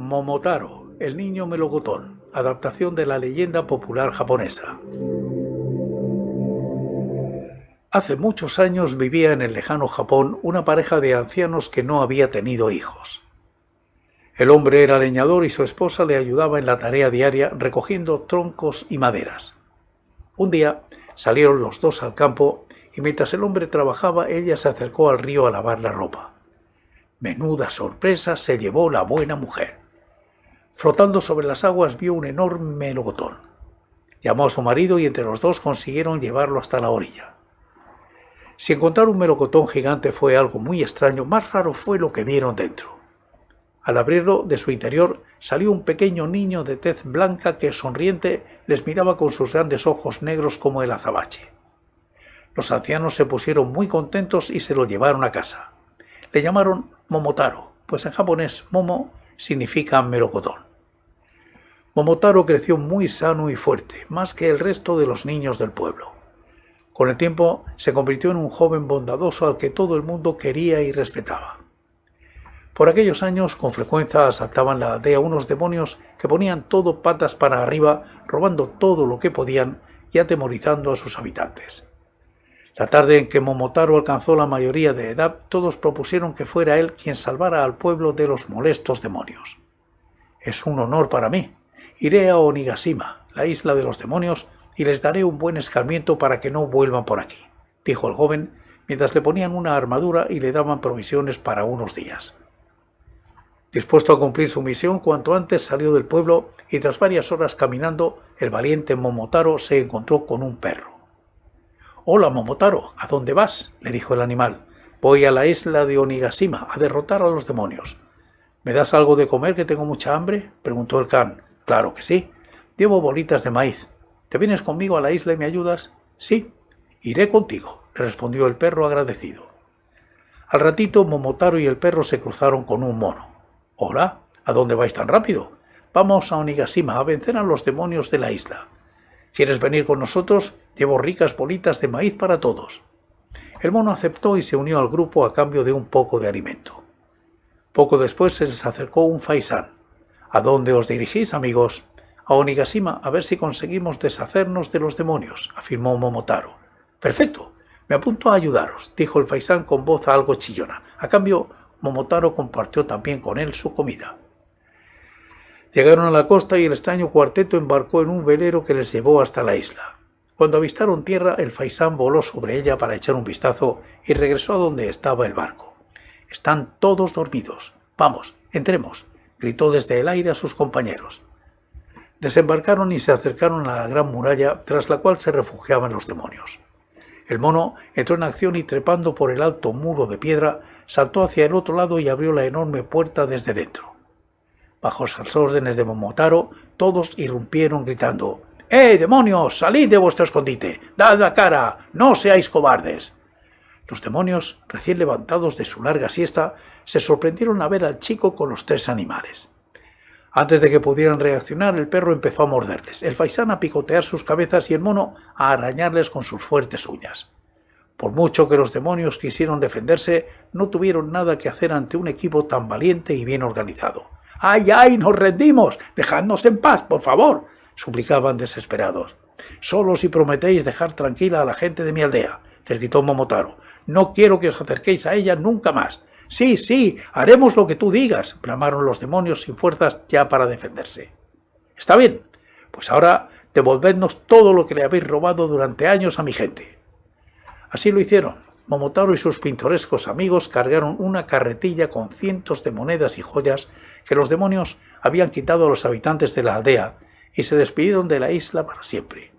Momotaro, el niño melocotón, adaptación de la leyenda popular japonesa. Hace muchos años vivía en el lejano Japón una pareja de ancianos que no había tenido hijos. El hombre era leñador y su esposa le ayudaba en la tarea diaria recogiendo troncos y maderas. Un día salieron los dos al campo y mientras el hombre trabajaba ella se acercó al río a lavar la ropa. Menuda sorpresa se llevó la buena mujer. Flotando sobre las aguas vio un enorme melocotón. Llamó a su marido y entre los dos consiguieron llevarlo hasta la orilla. Si encontrar un melocotón gigante fue algo muy extraño, más raro fue lo que vieron dentro. Al abrirlo, de su interior salió un pequeño niño de tez blanca que, sonriente, les miraba con sus grandes ojos negros como el azabache. Los ancianos se pusieron muy contentos y se lo llevaron a casa. Le llamaron Momotaro, pues en japonés Momo significa melocotón. Momotaro creció muy sano y fuerte, más que el resto de los niños del pueblo. Con el tiempo se convirtió en un joven bondadoso al que todo el mundo quería y respetaba. Por aquellos años con frecuencia asaltaban la aldea unos demonios que ponían todo patas para arriba, robando todo lo que podían y atemorizando a sus habitantes. La tarde en que Momotaro alcanzó la mayoría de edad, todos propusieron que fuera él quien salvara al pueblo de los molestos demonios. Es un honor para mí, Iré a Onigashima, la isla de los demonios, y les daré un buen escarmiento para que no vuelvan por aquí, dijo el joven, mientras le ponían una armadura y le daban provisiones para unos días. Dispuesto a cumplir su misión, cuanto antes salió del pueblo y tras varias horas caminando, el valiente Momotaro se encontró con un perro. Hola, Momotaro, ¿a dónde vas? le dijo el animal. Voy a la isla de Onigashima a derrotar a los demonios. ¿Me das algo de comer que tengo mucha hambre? preguntó el can. Claro que sí. Llevo bolitas de maíz. ¿Te vienes conmigo a la isla y me ayudas? Sí. Iré contigo, respondió el perro agradecido. Al ratito Momotaro y el perro se cruzaron con un mono. Hola, ¿a dónde vais tan rápido? Vamos a Onigashima a vencer a los demonios de la isla. ¿Quieres venir con nosotros? Llevo ricas bolitas de maíz para todos. El mono aceptó y se unió al grupo a cambio de un poco de alimento. Poco después se les acercó un faisán. ¿A dónde os dirigís, amigos? A Onigashima, a ver si conseguimos deshacernos de los demonios, afirmó Momotaro. Perfecto, me apunto a ayudaros, dijo el faisán con voz algo chillona. A cambio, Momotaro compartió también con él su comida. Llegaron a la costa y el extraño cuarteto embarcó en un velero que les llevó hasta la isla. Cuando avistaron tierra, el faisán voló sobre ella para echar un vistazo y regresó a donde estaba el barco. Están todos dormidos. Vamos, entremos gritó desde el aire a sus compañeros. Desembarcaron y se acercaron a la gran muralla tras la cual se refugiaban los demonios. El mono entró en acción y trepando por el alto muro de piedra, saltó hacia el otro lado y abrió la enorme puerta desde dentro. Bajo las órdenes de Momotaro, todos irrumpieron gritando ¡Eh, demonios! ¡Salid de vuestro escondite! ¡Dad la cara! ¡No seáis cobardes! Los demonios, recién levantados de su larga siesta, se sorprendieron a ver al chico con los tres animales. Antes de que pudieran reaccionar, el perro empezó a morderles, el faisán a picotear sus cabezas y el mono a arañarles con sus fuertes uñas. Por mucho que los demonios quisieron defenderse, no tuvieron nada que hacer ante un equipo tan valiente y bien organizado. ¡Ay, ay! ¡Nos rendimos! ¡Dejadnos en paz, por favor! suplicaban desesperados. Solo si prometéis dejar tranquila a la gente de mi aldea les gritó Momotaro. No quiero que os acerquéis a ella nunca más. Sí, sí, haremos lo que tú digas, bramaron los demonios sin fuerzas ya para defenderse. Está bien, pues ahora devolvednos todo lo que le habéis robado durante años a mi gente. Así lo hicieron. Momotaro y sus pintorescos amigos cargaron una carretilla con cientos de monedas y joyas que los demonios habían quitado a los habitantes de la aldea y se despidieron de la isla para siempre.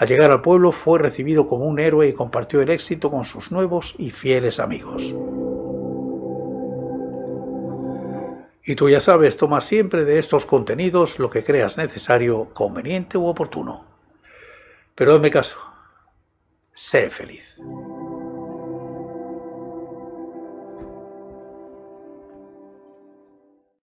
Al llegar al pueblo fue recibido como un héroe y compartió el éxito con sus nuevos y fieles amigos. Y tú ya sabes, toma siempre de estos contenidos lo que creas necesario, conveniente u oportuno. Pero hazme caso, sé feliz.